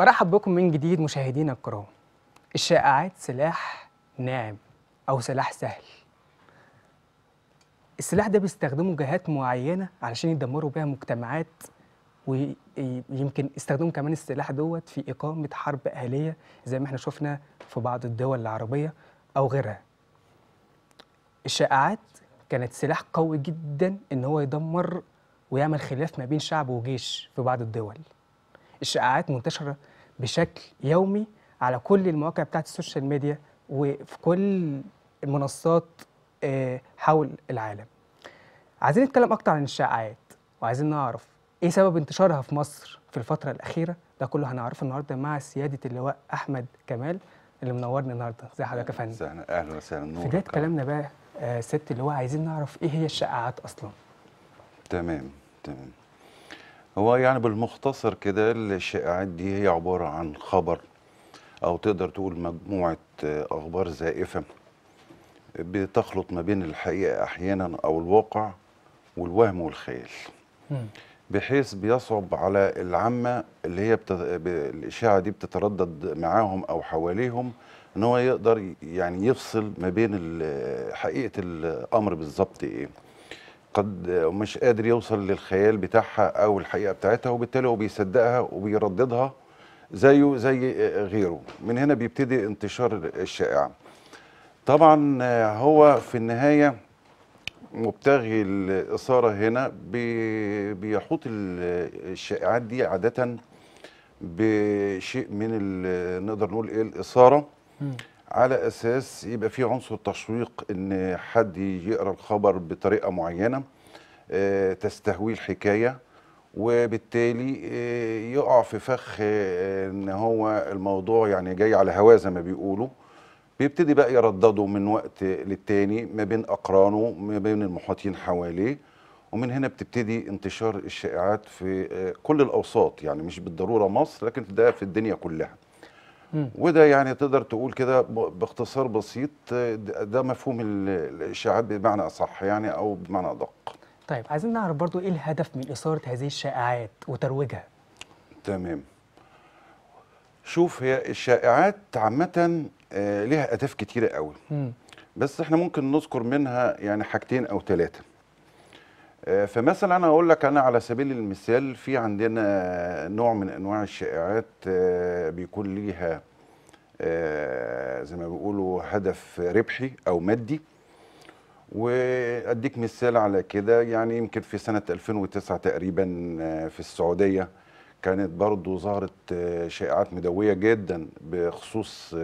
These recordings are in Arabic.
مرحب بكم من جديد مشاهدينا الكرام الشائعات سلاح ناعم أو سلاح سهل السلاح ده بيستخدمه جهات معينة علشان يدمروا بيها مجتمعات ويمكن استخدموا كمان السلاح دوت في إقامة حرب أهلية زي ما احنا شفنا في بعض الدول العربية أو غيرها الشائعات كانت سلاح قوي جدا إن هو يدمر ويعمل خلاف ما بين شعب وجيش في بعض الدول الشائعات منتشره بشكل يومي على كل المواقع بتاعت السوشيال ميديا وفي كل المنصات آه، حول العالم عايزين نتكلم اكتر عن الشائعات وعايزين نعرف ايه سبب انتشارها في مصر في الفتره الاخيره ده كله هنعرفه النهارده مع سياده اللواء احمد كمال اللي منورني النهارده ازي حضرتك يا فندم اهلا وسهلا نور في بدايه كلامنا بقى آه ست اللواء عايزين نعرف ايه هي الشائعات اصلا تمام تمام هو يعني بالمختصر كده الشائعات دي هي عبارة عن خبر أو تقدر تقول مجموعة أخبار زائفة بتخلط ما بين الحقيقة أحيانا أو الواقع والوهم والخيال بحيث بيصعب على العامة اللي هي بتت... ب... الإشاعة دي بتتردد معاهم أو حواليهم إن هو يقدر يعني يفصل ما بين حقيقة الأمر بالظبط إيه قد مش قادر يوصل للخيال بتاعها او الحقيقه بتاعتها وبالتالي هو بيصدقها وبيرددها زيه زي غيره من هنا بيبتدي انتشار الشائعه طبعا هو في النهايه مبتغي الاثاره هنا بيحوط الشائعات دي عاده بشيء من نقدر نقول ايه الاثاره على اساس يبقى في عنصر تشويق ان حد يقرا الخبر بطريقه معينه آه، تستهويه الحكايه وبالتالي آه، يقع في فخ آه، ان هو الموضوع يعني جاي على هواه زي ما بيقولوا بيبتدي بقى يردده من وقت للتاني ما بين اقرانه ما بين المحاطين حواليه ومن هنا بتبتدي انتشار الشائعات في كل الاوساط يعني مش بالضروره مصر لكن ده في الدنيا كلها وده يعني تقدر تقول كده باختصار بسيط ده مفهوم الاشاعات بمعنى اصح يعني او بمعنى ادق طيب عايزين نعرف برضو ايه الهدف من اثاره هذه الشائعات وترويجها تمام شوف هي الشائعات عامه آه، ليها اهداف كتيره قوي مم. بس احنا ممكن نذكر منها يعني حاجتين او ثلاثه آه، فمثلا انا اقول لك انا على سبيل المثال في عندنا نوع من انواع الشائعات آه، بيكون ليها آه، زي ما بيقولوا هدف ربحي او مادي واديك مثال على كده يعني يمكن في سنه 2009 تقريبا في السعوديه كانت برضو ظهرت شائعات مدويه جدا بخصوص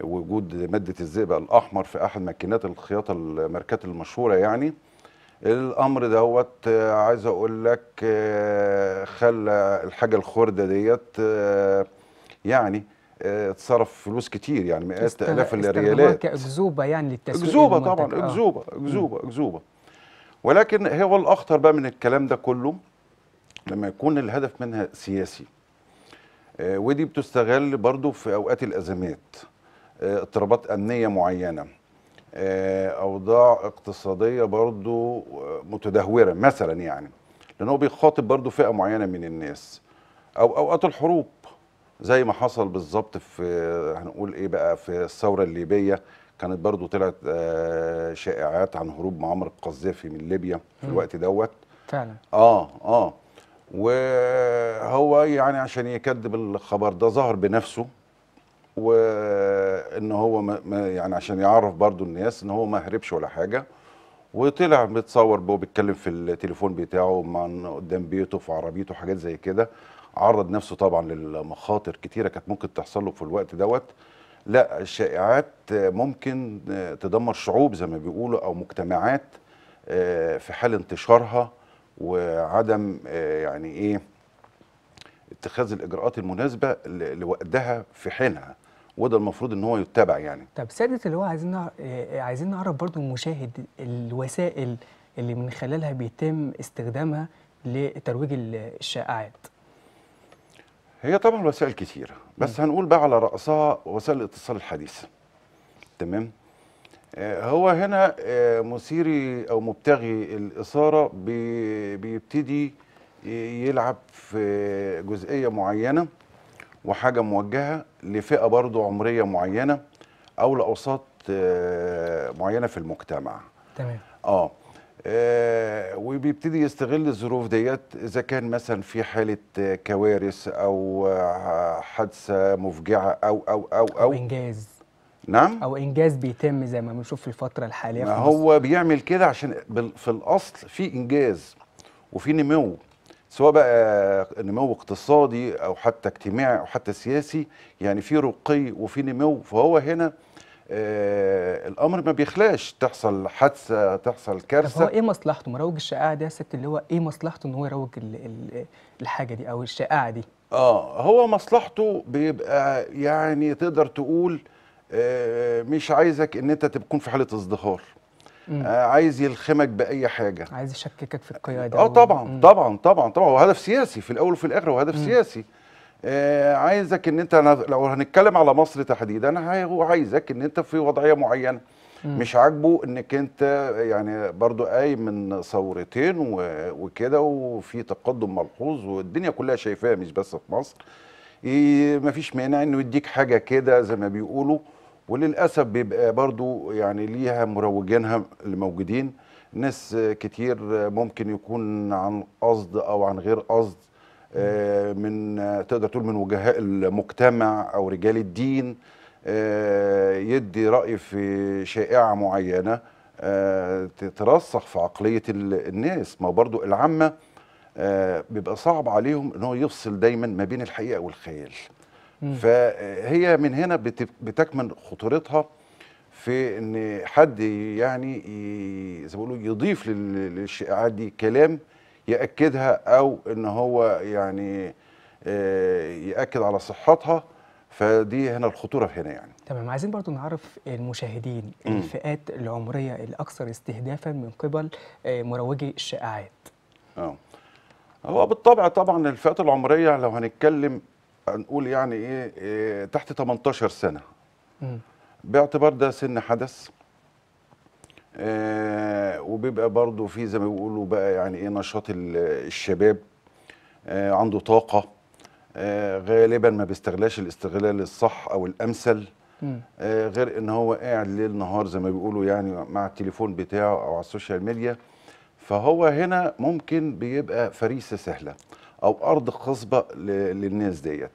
وجود ماده الزئبق الاحمر في احد ماكينات الخياطه الماركات المشهوره يعني الامر دوت آه، عايز اقول لك آه، خلى الحاجه الخرده ديت آه، يعني اتصرف فلوس كتير يعني مئات الاف الريالات كاكذوبه يعني للتسويق اكذوبه طبعا اكذوبه اكذوبه اكذوبه ولكن هو الاخطر بقى من الكلام ده كله لما يكون الهدف منها سياسي ودي بتستغل برضو في اوقات الازمات اضطرابات امنيه معينه آه، اوضاع اقتصاديه برضو آه، متدهوره مثلا يعني لانه بيخاطب برضو فئه معينه من الناس او اوقات الحروب زي ما حصل بالظبط في هنقول ايه بقى في الثوره الليبيه كانت برضو طلعت آه، شائعات عن هروب معمر القذافي من ليبيا في الوقت دوت فعلا اه اه وهو يعني عشان يكذب الخبر ده ظهر بنفسه وان هو ما يعني عشان يعرف برضو الناس ان هو ما هربش ولا حاجه وطلع متصور وهو بيتكلم في التليفون بتاعه مع قدام بيته في عربيته حاجات زي كده عرض نفسه طبعا لمخاطر كتيره كانت ممكن تحصل له في الوقت دوت لا الشائعات ممكن تدمر شعوب زي ما بيقولوا او مجتمعات آه، في حال انتشارها وعدم آه، يعني ايه اتخاذ الاجراءات المناسبه لوقتها في حينها وده المفروض ان هو يتبع يعني طب ساده اللي هو عايزين آه، عايزين نعرف برضو المشاهد الوسائل اللي من خلالها بيتم استخدامها لترويج الشائعات هي طبعا وسائل كثيرة بس م. هنقول بقى على رأسها وسائل الاتصال الحديثة تمام آه، هو هنا آه، مثيري أو مبتغي الإثارة بيبتدي يلعب في جزئية معينة وحاجه موجهه لفئه برضو عمريه معينه او لاوساط آه، معينه في المجتمع تمام اه آه وبيبتدي يستغل الظروف ديت اذا كان مثلا في حاله كوارث او آه، حادثه مفجعه او او او او, أو انجاز نعم او انجاز بيتم زي ما بنشوف في الفتره الحاليه ما هو بيعمل كده عشان في الاصل في انجاز وفي نمو سواء بقى آه، نمو اقتصادي او حتى اجتماعي او حتى سياسي يعني في رقي وفي نمو فهو هنا آه الامر ما بيخلاش تحصل حادثه تحصل كارثه هو ايه مصلحته مروج الشائعه دي يا ست اللي هو ايه مصلحته ان هو يروج الحاجه دي او الشائعه دي اه هو مصلحته بيبقى يعني تقدر تقول آه مش عايزك ان انت تكون في حاله ازدهار آه، عايز يلخمك باي حاجه عايز يشككك في القياده اه طبعا مم. طبعا طبعا طبعا هو هدف سياسي في الاول وفي الاخر هو هدف مم. سياسي آه عايزك ان انت لو هنتكلم على مصر تحديدا هو عايزك ان انت في وضعيه معينه مم. مش عاجبه انك انت يعني برضو قايم من ثورتين وكده وفي تقدم ملحوظ والدنيا كلها شايفاه مش بس في مصر مفيش مانع انه يديك حاجه كده زي ما بيقولوا وللاسف بيبقى برضو يعني ليها مروجينها اللي موجودين ناس كتير ممكن يكون عن قصد او عن غير قصد آه، من تقدر تقول من وجهاء المجتمع او رجال الدين آه، يدي راي في شائعه معينه آه، تترسخ في عقليه الناس ما برضو العامه بيبقى صعب عليهم ان هو يفصل دايما ما بين الحقيقه والخيال فهي من هنا بتكمن خطورتها في ان حد يعني زي ما بيقولوا يضيف للشائعات دي كلام ياكدها او ان هو يعني آه، ياكد على صحتها فدي هنا الخطوره في هنا يعني تمام عايزين برضو نعرف المشاهدين الفئات العمريه الاكثر استهدافا من قبل آه، مروجي الشائعات اه هو بالطبع طبعا الفئات العمريه لو هنتكلم نقول يعني ايه, إيه تحت 18 سنه م. باعتبار ده سن حدث آه وبيبقى برضو في زي ما بيقولوا بقى يعني ايه نشاط الشباب آه عنده طاقه آه غالبا ما بيستغلاش الاستغلال الصح او الامثل آه غير ان هو قاعد ليل نهار زي ما بيقولوا يعني مع التليفون بتاعه او على السوشيال ميديا فهو هنا ممكن بيبقى فريسه سهله او ارض خصبه للناس ديت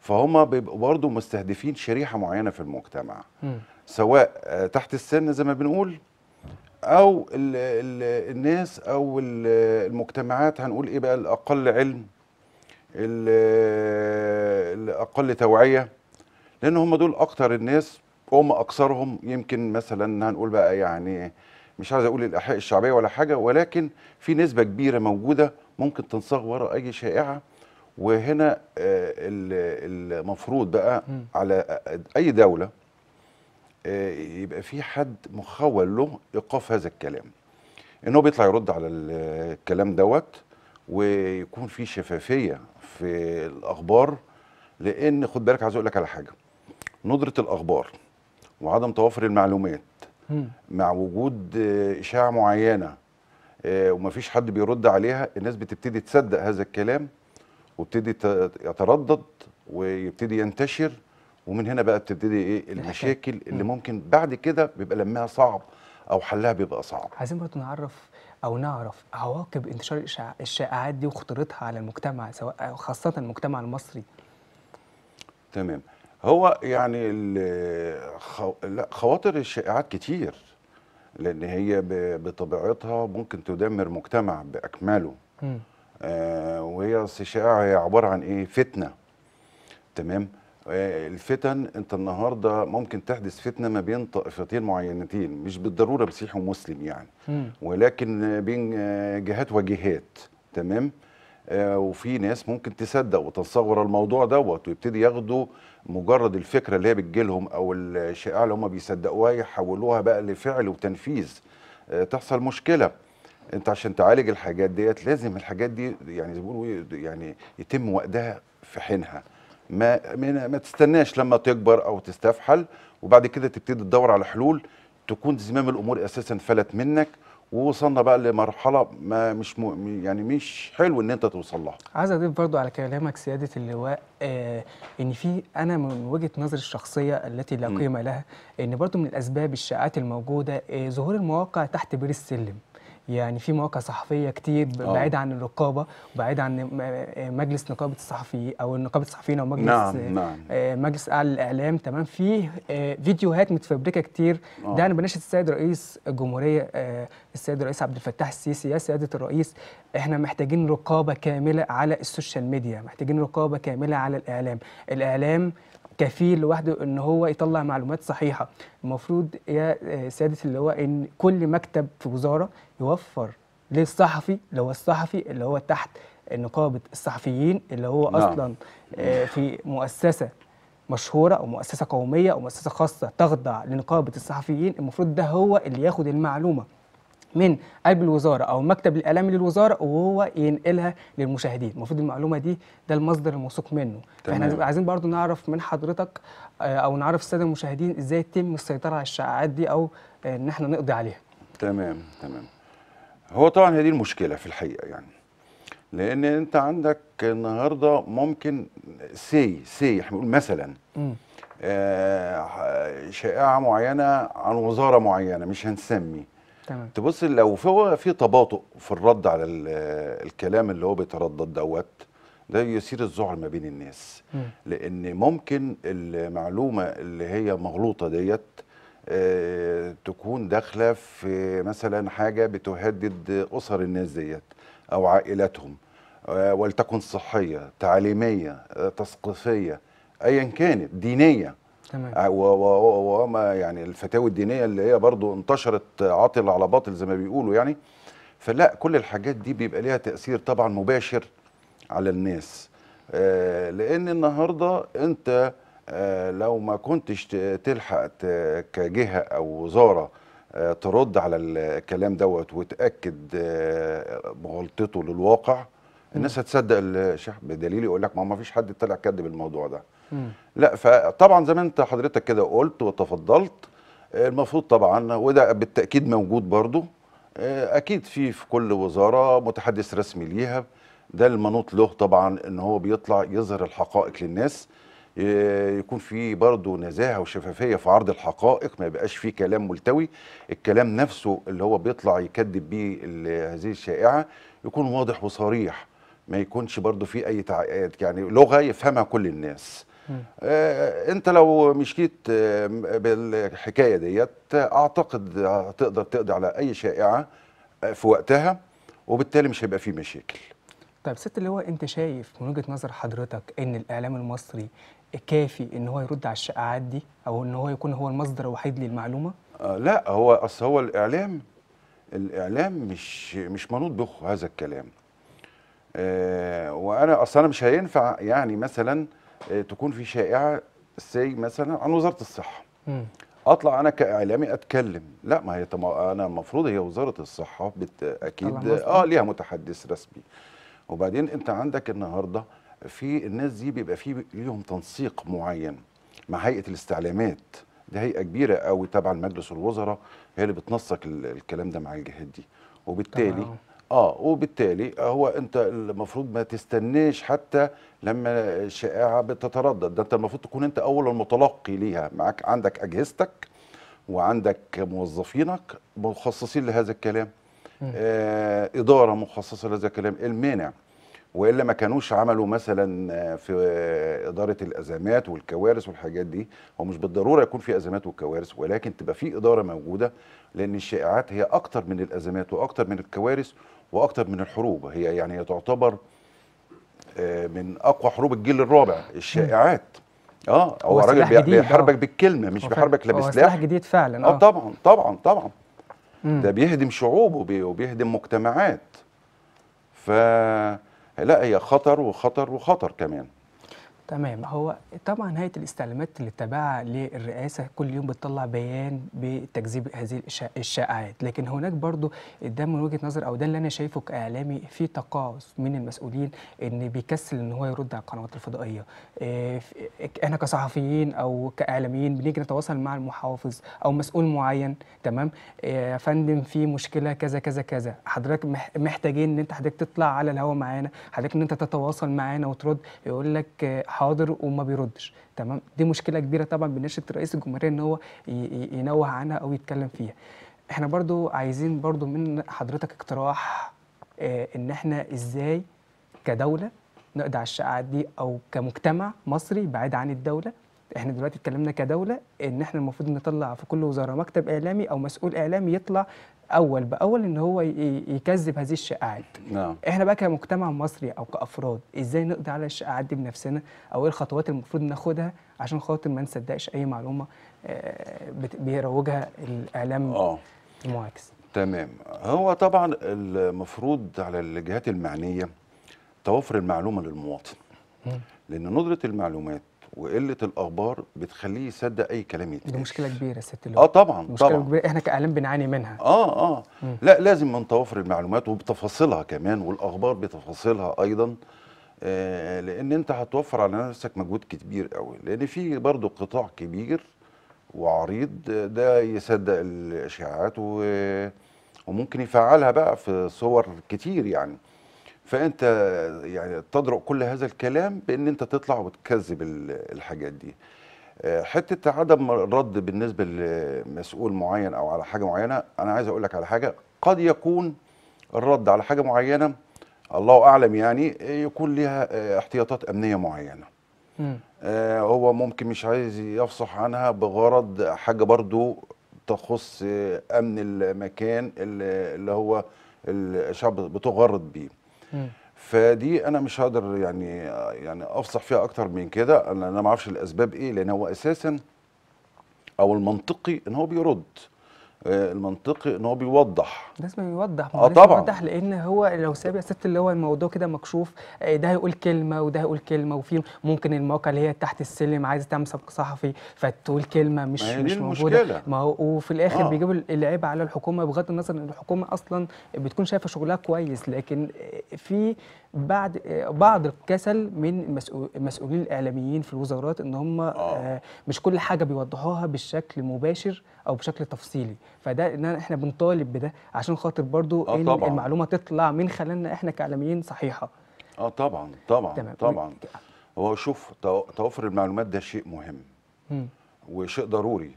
فهم بيبقوا برضه مستهدفين شريحه معينه في المجتمع م. سواء آه، تحت السن زي ما بنقول او الـ الـ الناس او المجتمعات هنقول ايه بقى الاقل علم الاقل توعيه لان هم دول اكتر الناس هم اكثرهم يمكن مثلا هنقول بقى يعني إيه، مش عايز اقول الاحياء الشعبيه ولا حاجه ولكن في نسبه كبيره موجوده ممكن تنصاغ وراء اي شائعه وهنا آه، المفروض بقى على اي دوله آه، يبقى في حد مخول له ايقاف هذا الكلام ان هو بيطلع يرد على الكلام دوت ويكون في شفافيه في الاخبار لان خد بالك عايز اقول لك على حاجه ندره الاخبار وعدم توافر المعلومات مع وجود آه، اشاعه معينه آه، ومفيش حد بيرد عليها الناس بتبتدي تصدق هذا الكلام وابتدي يتردد ويبتدي ينتشر ومن هنا بقى بتبتدي ايه المشاكل اللي ممكن بعد كده بيبقى لمها صعب او حلها بيبقى صعب عايزين برضه نعرف او نعرف عواقب انتشار الشائعات دي وخطورتها على المجتمع سواء خاصه المجتمع المصري تمام هو يعني خو... لا خواطر الشائعات كتير لان هي بطبيعتها ممكن تدمر مجتمع باكمله آه وهي استشعاع هي عباره عن ايه فتنه تمام آه الفتن انت النهارده ممكن تحدث فتنه ما بين طائفتين معينتين مش بالضروره مسيحي ومسلم يعني م. ولكن بين آه، جهات وجهات تمام آه، وفي ناس ممكن تصدق وتصور الموضوع دوت ويبتدي ياخدوا مجرد الفكره اللي هي بتجيلهم او الشائعه اللي هم بيصدقوها يحولوها بقى لفعل وتنفيذ آه، تحصل مشكله انت عشان تعالج الحاجات ديت لازم الحاجات دي يعني زي بيقولوا يعني يتم وقتها في حينها ما ما تستناش لما تكبر او تستفحل وبعد كده تبتدي تدور على حلول تكون زمام الامور اساسا فلت منك ووصلنا بقى لمرحله ما مش م... يعني مش حلو ان انت توصل لها عايز اضيف برضو على كلامك سياده اللواء آه ان في انا من وجهه نظري الشخصيه التي لا قيمه لها ان برضو من الاسباب الشائعات الموجوده آه ظهور المواقع تحت بير السلم يعني في مواقع صحفيه كتير آه. بعيد عن الرقابه وبعيد عن آه، مجلس نقابه الصحفيين او نقابه الصحفيين او مجلس نعم نعم. آه، مجلس اعلى الاعلام تمام في فيديوهات متفبركه كتير أوه. ده انا بناشد السيد رئيس الجمهوريه السيد الرئيس عبد الفتاح السيسي يا سياده الرئيس احنا محتاجين رقابه كامله على السوشيال ميديا محتاجين رقابه كامله على الاعلام الاعلام كفيل لوحده ان هو يطلع معلومات صحيحه المفروض يا آه، سياده اللي هو ان كل مكتب في وزاره يوفر للصحفي اللي هو الصحفي اللي هو تحت نقابه الصحفيين اللي هو نعم. اصلا آه، في مؤسسه مشهوره او مؤسسه قوميه او مؤسسه خاصه تخضع لنقابه الصحفيين المفروض ده هو اللي ياخد المعلومه من قلب الوزاره او المكتب الاعلامي للوزاره وهو ينقلها للمشاهدين المفروض المعلومه دي ده المصدر الموثوق منه تمام. فاحنا عايزين برضو نعرف من حضرتك آه، او نعرف الساده المشاهدين ازاي تتم السيطره على الشائعات دي او آه، ان احنا نقضي عليها تمام تمام هو طبعا هي دي المشكله في الحقيقه يعني لان انت عندك النهارده ممكن سي سي احنا بنقول مثلا آه شائعه معينه عن وزاره معينه مش هنسمي تمام تبص لو هو في تباطؤ في الرد على الكلام اللي هو بيتردد دوت ده يثير الذعر ما بين الناس مم. لان ممكن المعلومه اللي هي مغلوطه ديت آه، تكون داخله في مثلا حاجه بتهدد اسر الناس ديت او عائلاتهم آه، ولتكن صحيه تعليميه آه، تثقيفيه ايا كانت دينيه تمام آه، وما يعني الفتاوي الدينيه اللي هي برضو انتشرت عاطل على باطل زي ما بيقولوا يعني فلا كل الحاجات دي بيبقى ليها تاثير طبعا مباشر على الناس آه، لان النهارده انت آه، لو ما كنتش تلحق كجهه او وزاره ترد على الكلام دوت وتاكد مغالطته للواقع الناس هتصدق الشعب بدليل يقول لك ما ما فيش حد طلع كذب الموضوع ده لا فطبعا زي ما انت حضرتك كده قلت وتفضلت المفروض طبعا وده بالتاكيد موجود برضو اكيد في في كل وزاره متحدث رسمي ليها ده المنوط له طبعا ان هو بيطلع يظهر الحقائق للناس يكون في برضه نزاهه وشفافيه في عرض الحقائق ما يبقاش في كلام ملتوي الكلام نفسه اللي هو بيطلع يكذب بيه هذه الشائعه يكون واضح وصريح ما يكونش برضه في اي تعقيد يعني لغه يفهمها كل الناس آه، انت لو مشيت آه، بالحكايه ديت اعتقد هتقدر تقضي على اي شائعه آه، في وقتها وبالتالي مش هيبقى فيه مشاكل طيب ست اللي هو انت شايف من وجهه نظر حضرتك ان الاعلام المصري كافي ان هو يرد على الشائعات دي او ان هو يكون هو المصدر الوحيد للمعلومه آه لا هو اصل هو الاعلام الاعلام مش مش منوط به هذا الكلام آه وانا اصلا مش هينفع يعني مثلا آه، تكون في شائعه سي مثلا عن وزاره الصحه م. اطلع انا كاعلامي اتكلم لا ما هي طم... انا المفروض هي وزاره الصحه بت... اكيد آه،, اه ليها متحدث رسمي وبعدين انت عندك النهارده في الناس دي بيبقى في ليهم تنسيق معين مع هيئه الاستعلامات دي هيئه كبيره قوي تبع مجلس الوزراء هي اللي بتنسق الكلام ده مع الجهات دي وبالتالي اه وبالتالي هو انت المفروض ما تستناش حتى لما الشائعه بتتردد ده انت المفروض تكون انت اول المتلقي ليها معاك عندك اجهزتك وعندك موظفينك مخصصين لهذا الكلام آه اداره مخصصه لهذا الكلام المانع والا ما كانوش عملوا مثلا في اداره الازمات والكوارث والحاجات دي هو مش بالضروره يكون في ازمات وكوارث ولكن تبقى في اداره موجوده لان الشائعات هي اكتر من الازمات واكتر من الكوارث واكثر من الحروب هي يعني تعتبر آه، من اقوى حروب الجيل الرابع الشائعات اه هو راجل بيحاربك آه. بالكلمه مش بيحاربك لا بسلاح سلاح جديد فعلا اه, آه. طبعا طبعا طبعا ده بيهدم شعوب وبيهدم مجتمعات ف لا هي خطر وخطر وخطر كمان تمام هو طبعا هيئه الاستعلامات اللي تابعه للرئاسه كل يوم بتطلع بيان بتجذيب هذه الشائعات لكن هناك برضو ده من وجهه نظر او ده اللي انا شايفه كاعلامي في تقاعس من المسؤولين ان بيكسل ان هو يرد على القنوات الفضائيه آه، احنا كصحفيين او كاعلاميين بنيجي نتواصل مع المحافظ او مسؤول معين تمام آه، يا فندم في مشكله كذا كذا كذا حضرتك محتاجين ان انت حضرتك تطلع على الهواء معانا حضرتك ان انت تتواصل معانا وترد يقول لك آه، حاضر وما بيردش تمام دي مشكله كبيره طبعا بنشره رئيس الجمهوريه ان هو ينوه عنها او يتكلم فيها احنا برضو عايزين برضو من حضرتك اقتراح آه، ان احنا ازاي كدوله نقضي على الشائعات دي او كمجتمع مصري بعيد عن الدوله احنا دلوقتي اتكلمنا كدوله ان احنا المفروض نطلع في كل وزاره مكتب اعلامي او مسؤول اعلامي يطلع اول باول ان هو يكذب هذه الشائعات نعم. احنا بقى كمجتمع مصري او كافراد ازاي نقضي على الشائعات دي بنفسنا او ايه الخطوات المفروض ناخدها عشان خاطر ما نصدقش اي معلومه آه، بيروجها الاعلام آه. المعاكس تمام هو طبعا المفروض على الجهات المعنيه توفر المعلومه للمواطن لان ندره المعلومات وقله الاخبار بتخليه يصدق اي كلام يتقال دي مشكله كبيره يا ست اه طبعا مشكله طبعا. كبيره احنا كاعلام بنعاني منها اه اه م. لا لازم من توافر المعلومات وبتفاصيلها كمان والاخبار بتفاصيلها ايضا آه لان انت هتوفر على نفسك مجهود كبير قوي لان في برضه قطاع كبير وعريض ده يصدق الاشاعات و وممكن يفعلها بقى في صور كتير يعني فانت يعني تضرق كل هذا الكلام بان انت تطلع وتكذب الحاجات دي آه، حته عدم الرد بالنسبه لمسؤول معين او على حاجه معينه انا عايز اقول لك على حاجه قد يكون الرد على حاجه معينه الله اعلم يعني يكون لها آه، احتياطات امنيه معينه آه هو ممكن مش عايز يفصح عنها بغرض حاجه برضو تخص آه، امن المكان اللي هو الشعب بتغرد بيه فدي انا مش هقدر يعني يعني افصح فيها اكتر من كده انا ما اعرفش الاسباب ايه لان هو اساسا او المنطقي ان هو بيرد آه، المنطقي ان هو بيوضح آه، لازم يوضح اه طبعا يوضح لان هو لو ساب يا ست اللي هو الموضوع كده مكشوف آه، ده هيقول كلمه وده هيقول كلمه وفي ممكن المواقع اللي هي تحت السلم عايزه تعمل سبق صحفي فتقول كلمه مش ما مش موجوده ما هو وفي الاخر آه. بيجيبوا العيب على الحكومه بغض النظر ان الحكومه اصلا بتكون شايفه شغلها كويس لكن في بعد بعض الكسل من المسؤولين الاعلاميين في الوزارات ان هم آه. آه، مش كل حاجه بيوضحوها بالشكل مباشر او بشكل تفصيلي فده ان احنا بنطالب بده عشان خاطر برضو آه إن طبعًا. المعلومه تطلع من خلالنا احنا كاعلاميين صحيحه اه طبعا طبعا تمام. طبعا هو شوف توفر المعلومات ده شيء مهم وشيء ضروري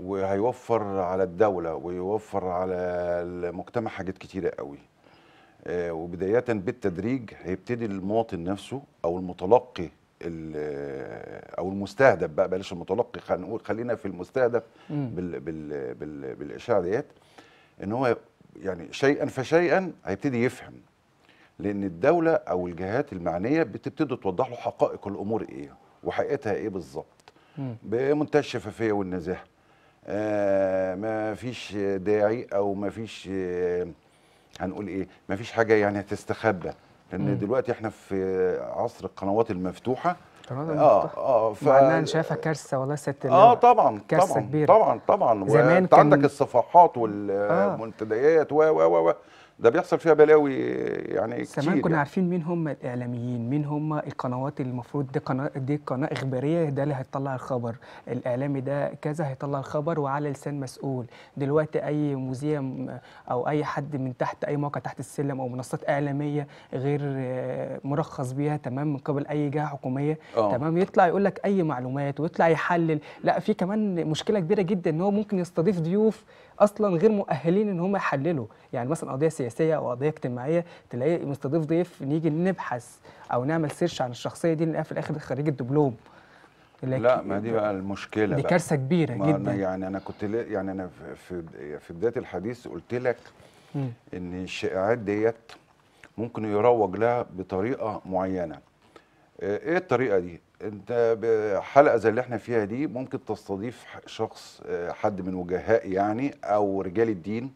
وهيوفر على الدوله ويوفر على المجتمع حاجات كتيره قوي آه، وبداية بالتدريج هيبتدي المواطن نفسه أو المتلقي آه، او المستهدف بقى بلاش المتلقي خلينا في المستهدف بال بال بال بالاشاعه ديت ان هو يعني شيئا فشيئا هيبتدي يفهم لان الدوله او الجهات المعنيه بتبتدي توضح له حقائق الامور ايه وحقيقتها ايه بالظبط بمنتهى الشفافيه والنزاهه آه ما فيش داعي او ما فيش آه هنقول ايه مفيش حاجه يعني هتستخبى لان مم. دلوقتي احنا في عصر القنوات المفتوحه اه اه ف... مع انها شايفها كارثه والله ست اه طبعا كارثه طبعا كبيره طبعا طبعا زمان كان... عندك الصفحات آه. والمنتديات و و و ده بيحصل فيها بلاوي يعني كتير زمان كنا يعني. عارفين مين هم الاعلاميين مين هم القنوات اللي المفروض دي قناه دي قناه اخباريه ده اللي هيطلع الخبر الاعلامي ده كذا هيطلع الخبر وعلى لسان مسؤول دلوقتي اي مذيع او اي حد من تحت اي موقع تحت السلم او منصات اعلاميه غير مرخص بيها تمام من قبل اي جهه حكوميه أوه. تمام يطلع يقول لك اي معلومات ويطلع يحلل لا في كمان مشكله كبيره جدا ان هو ممكن يستضيف ضيوف اصلا غير مؤهلين ان هم يحللوا يعني مثلا قضيه سياسيه او قضيه اجتماعيه تلاقي مستضيف ضيف نيجي نبحث او نعمل سيرش عن الشخصيه دي نلاقيها في الاخر خريج الدبلوم لا ما دي بقى المشكله دي كارثه كبيره جدا جدا يعني انا كنت يعني انا في في بدايه الحديث قلت لك م. ان الشائعات ديت ممكن يروج لها بطريقه معينه آه، ايه الطريقه دي انت حلقه زي اللي احنا فيها دي ممكن تستضيف شخص آه، حد من وجهاء يعني او رجال الدين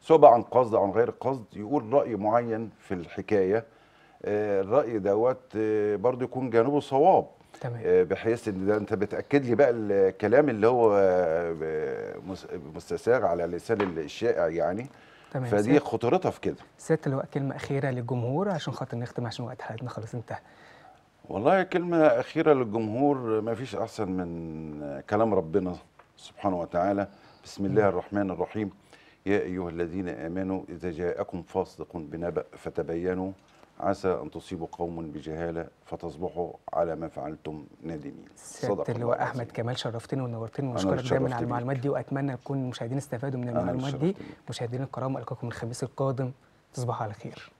سواء عن قصد او عن غير قصد يقول راي معين في الحكايه آه، الراي دوت آه، برضه يكون جانبه صواب تمام. بحيث ان ده انت بتاكد لي بقى الكلام اللي هو مستساغ على لسان الشائع يعني تمام فدي خطورتها في كده سياده لو كلمه اخيره للجمهور عشان خاطر نختم عشان وقت حلقتنا خلاص انتهى والله كلمة أخيرة للجمهور ما فيش أحسن من كلام ربنا سبحانه وتعالى بسم الله الرحمن الرحيم يا أيها الذين آمنوا إذا جاءكم فاصدق بنبأ فتبينوا عسى أن تصيبوا قوم بجهالة فتصبحوا على ما فعلتم نادمين صدق اللواء أحمد كمال شرفتني ونورتني ونشكرك دايما على المعلومات دي وأتمنى يكون المشاهدين استفادوا من المعلومات دي مشاهدين الكرام ألقاكم الخميس القادم تصبحوا على خير